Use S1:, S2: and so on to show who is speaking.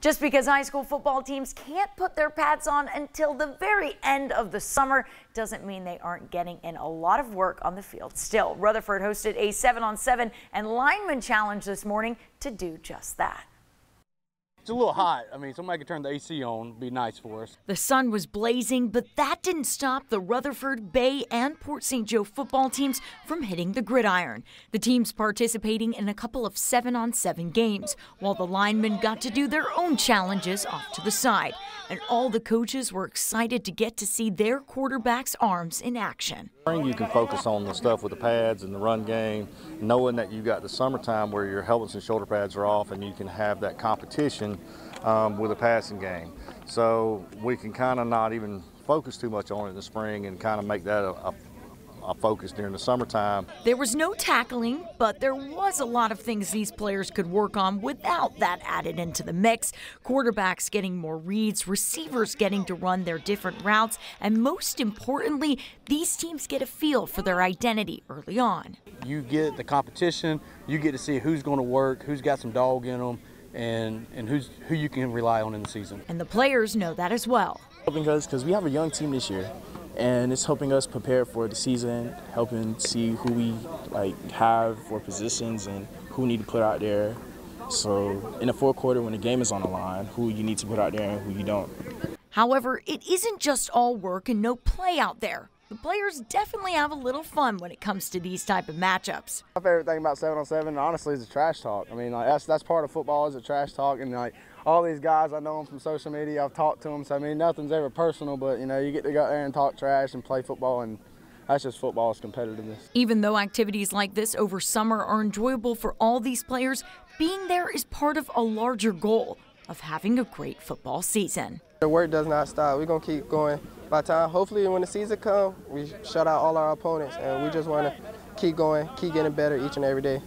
S1: Just because high school football teams can't put their pads on until the very end of the summer doesn't mean they aren't getting in a lot of work on the field still. Rutherford hosted a 7 on 7 and lineman challenge this morning to do just that. It's a little hot. I mean, somebody could turn the AC on. be nice for us. The sun was blazing, but that didn't stop the Rutherford Bay and Port St. Joe football teams from hitting the gridiron. The teams participating in a couple of seven on seven games, while the linemen got to do their own challenges off to the side. And all the coaches were excited to get to see their quarterback's arms in action.
S2: You can focus on the stuff with the pads and the run game, knowing that you got the summertime where your helmets and shoulder pads are off and you can have that competition um, with a passing game. So we can kind of not even focus too much on it in the spring and kind of make that a, a a focus during the summertime.
S1: There was no tackling, but there was a lot of things these players could work on without that added into the mix. Quarterbacks getting more reads, receivers getting to run their different routes, and most importantly, these teams get a feel for their identity early on.
S3: You
S4: get the competition, you get to see who's going to work, who's got some dog in them, and, and
S3: who's, who you can rely on in the season.
S1: And the players know that as well.
S3: Helping us because we
S1: have a young team this
S3: year and it's helping us prepare for the season, helping see who we like have for positions and who need to put out there. So in the fourth quarter when the game is on the line, who you need to put out there and who you don't.
S1: However, it isn't just all work and no play out there the players definitely have a little fun when it comes to these type of matchups.
S4: My favorite thing about seven on seven, honestly, is the trash talk. I mean, like that's that's part of football is the trash talk, and like all these guys, I know them from social media. I've talked to them, so I mean, nothing's ever personal, but you know, you get to go there and talk trash and play football and. That's just football's competitiveness.
S1: Even though activities like this over summer are enjoyable for all these players, being there is part of a larger goal of having a great football season.
S4: The work does not stop. We're going to keep going. By time,
S3: hopefully when the season comes, we shut out all our opponents, and we just want to keep going, keep getting better each and every day.